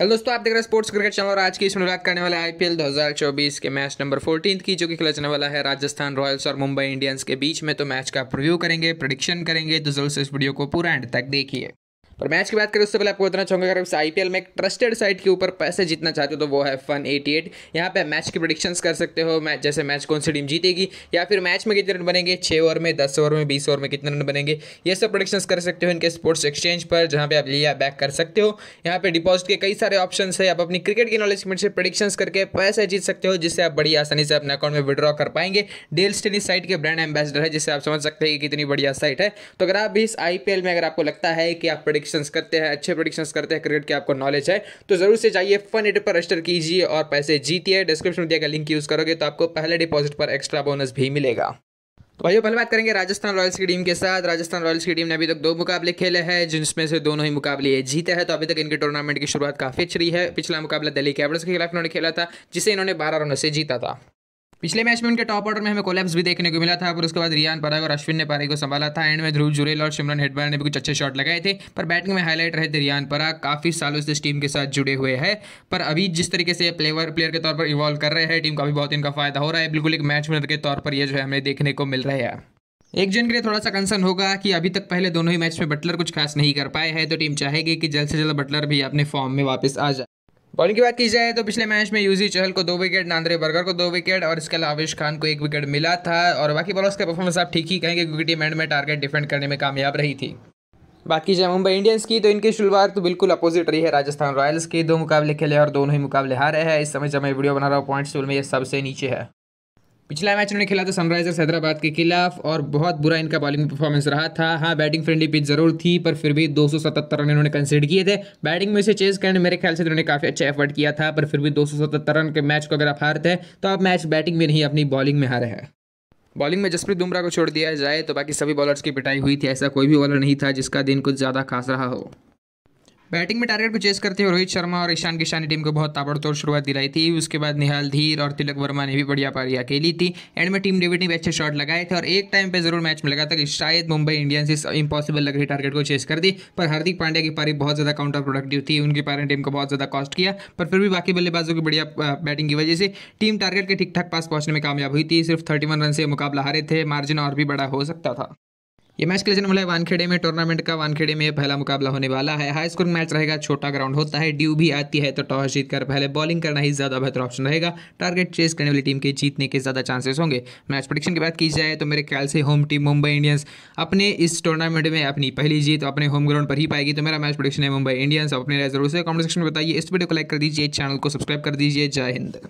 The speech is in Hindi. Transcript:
हेलो दोस्तों आप देख रहे हैं स्पोर्ट्स क्रिकेट चैनल और आज की इसमें बात करने वाले आईपीएल 2024 के मैच नंबर 14 की जो कि खेला जाने वाला है राजस्थान रॉयल्स और मुंबई इंडियंस के बीच में तो मैच का प्रिव्यू करेंगे प्रडिक्शन करेंगे तो जरूर से इस वीडियो को पूरा एंड तक देखिए और मैच की बात करें उससे पहले आपको बताना चाहूँगा अगर आई में एक ट्रस्टेड साइट के ऊपर पैसे जीतना चाहते हो तो वो है फन एटी एट यहाँ पर मैच की प्रोडिक्शन कर सकते हो मैच जैसे मैच कौन सी टीम जीतेगी या फिर मैच में कितने रन बनेंगे छः ओवर में दस ओवर में बीस ओवर में कितने रन बनेंगे ये सब प्रोडिक्शन कर सकते हो इनके स्पोर्ट्स एक्सचेंज पर जहाँ पे आप लिया बैक कर सकते हो यहाँ पे डिपॉजिट के कई सारे ऑप्शन है आप अपनी क्रिकेट की नॉलेज से प्रोडिक्शन करके पैसे जीत सकते हो जिससे आप बड़ी आसानी से अपने अकाउंट में विड्रॉ कर पाएंगे डेल टेनिस साइट के ब्रांड एम्बेसडर है जिससे आप समझ सकते हैं कि कितनी बढ़िया साइट है तो अगर आप भी इस आईपीएल में अगर आपको लगता है कि आप प्रोडिक्शन प्रोडिक्शंस करते हैं अच्छे प्रोडिक्शंस करते हैं क्रिकेट की आपको नॉलेज है तो ज़रूर से जाइए फन एड पर रजिस्टर कीजिए और पैसे जीती है डिस्क्रिप्शन में दिया गया लिंक यूज़ करोगे तो आपको पहले डिपॉजिट पर एक्स्ट्रा बोनस भी मिलेगा तो भाइयों पहले बात करेंगे राजस्थान रॉयल्स की टीम के साथ राजस्थान रॉयल्स की टीम ने अभी तक दो मुकाबले खेले हैं जिसमें से दोनों ही मुकाबले जीते हैं तो अभी तक इनके टूर्नामेंट की शुरुआत काफ़ी अच्छी रही है पिछला मुकाबला दिल्ली कैपिटल्स के खिलाफ इन्होंने खेला था जिसे इन्होंने बारह रनों से जीता था पिछले मैच में उनके टॉप ऑर्डर में हमें कोलैप्स भी देखने को मिला था पर उसके बाद रियान पराग और अश्विन ने पारी को संभाला था एंड में ध्रुव जुरेल और शिमरन हेडमैन ने भी कुछ अच्छे शॉट लगाए थे पर बैटिंग में हाईलाइट रहे थे रियान पराग काफ़ी सालों से इस टीम के साथ जुड़े हुए हैं पर अभी जिस तरीके से प्लेयर प्लेयर के तौर पर इवॉल्व कर रहे हैं टीम का भी बहुत इनका फायदा हो रहा है बिल्कुल एक मैच विनर के तौर पर यह जो है हमें देखने को मिल रहा है एक जन के लिए थोड़ा सा कंसर्न होगा कि अभी तक पहले दोनों ही मैच में बटलर कुछ खास नहीं कर पाए हैं तो टीम चाहेगी कि जल्द से जल्द बटलर भी अपने फॉर्म में वापस आ जाए बॉलिंग की बात की जाए तो पिछले मैच में यूजी चहल को दो विकेट नांद्रे बर्गर को दो विकेट और इसके अलावा आवेश खान को एक विकेट मिला था और बाकी बॉलर्स का परफॉर्मेंस आप ठीक ही कहेंगे क्योंकि टीम एंड में टारगेट डिफेंड करने में कामयाब रही थी बात की जाए मुंबई इंडियंस की तो इनकी शुरुआत तो बिल्कुल अपोजिट रही है राजस्थान रॉयल्स के दो मुकाबले खेले और दोनों ही मुकाबले हारे हैं इस समय जब मैं वीडियो बना रहा हूँ पॉइंट टूल में ये सबसे नीचे है पिछला मैच उन्होंने खेला था सनराइजर्स हैदराबाद के खिलाफ और बहुत बुरा इनका बॉलिंग परफॉर्मेंस रहा था हाँ बैटिंग फ्रेंडली पिच जरूर थी पर फिर भी 277 रन इन्होंने कंसिड किए थे बैटिंग में से चेज करने मेरे ख्याल से उन्होंने काफ़ी अच्छा एफर्ट किया था पर फिर भी 277 रन के मैच को अगर आप हारते हैं तो आप मैच बैटिंग में नहीं अपनी बॉलिंग में हारे हैं बॉलिंग में जसप्रीत बुमराह को छोड़ दिया जाए तो बाकी सभी बॉलर्स की पिटाई हुई थी ऐसा कोई भी बॉलर नहीं था जिसका दिन कुछ ज़्यादा खास रहा हो बैटिंग में टारगेट को चेस करते हुए रोहित शर्मा और ईशान किशान ने टीम को बहुत ताबड़तोड़ शुरुआत दिलाई थी उसके बाद निहाल धीर और तिलक वर्मा ने भी बढ़िया पारी अकेली थी एंड में टीम डेविड ने भी अच्छे शॉट लगाए थे और एक टाइम पर जरूर मैच में लगा था कि शायद मुंबई इंडियंस इस इम्पॉसिबल लग रही टारगेट को चेस कर दी पर हार्दिक पांड्या की पारी बहुत ज़्यादा काउंटर प्रोडक्टिव थी उनकी पारी ने टीम को बहुत ज़्यादा कॉस्ट किया पर फिर भी बाकी बल्लेबाजों की बढ़िया बैटिंग की वजह से टीम टारगेट के ठीक ठाक पास पहुंचने में कामयाब हुई थी सिर्फ थर्टी रन से मुकाबला हारे थे मार्जिन और भी बड़ा हो सकता था ये मैच खेले जाने वाला है वानखेड़े में टूर्नामेंट का वानखेड़े में पहला मुकाबला होने वाला है हाई स्कोर मैच रहेगा छोटा ग्राउंड होता है ड्यू भी आती है तो टॉस जीत कर पहले बॉलिंग करना ही ज़्यादा बेहतर ऑप्शन रहेगा टारगेट चेस करने वाली टीम के जीतने के ज़्यादा चांसेस होंगे मैच प्रोडिक्शन की बात की जाए तो मेरे ख्याल से होम टीम मुंबई इंडियंस अपने इस टूर्नामेंट में अपनी पहली जीत अपने होम ग्राउंड पर ही पाएगी तो मेरा मैच प्रोडिक्शन है मुंबई इंडियंस अपने जरूर से कॉमेंट सेक्शन में बताइए इस वीडियो को लाइक कर दीजिए चैनल को सब्सक्राइब कर दीजिए जय हिंद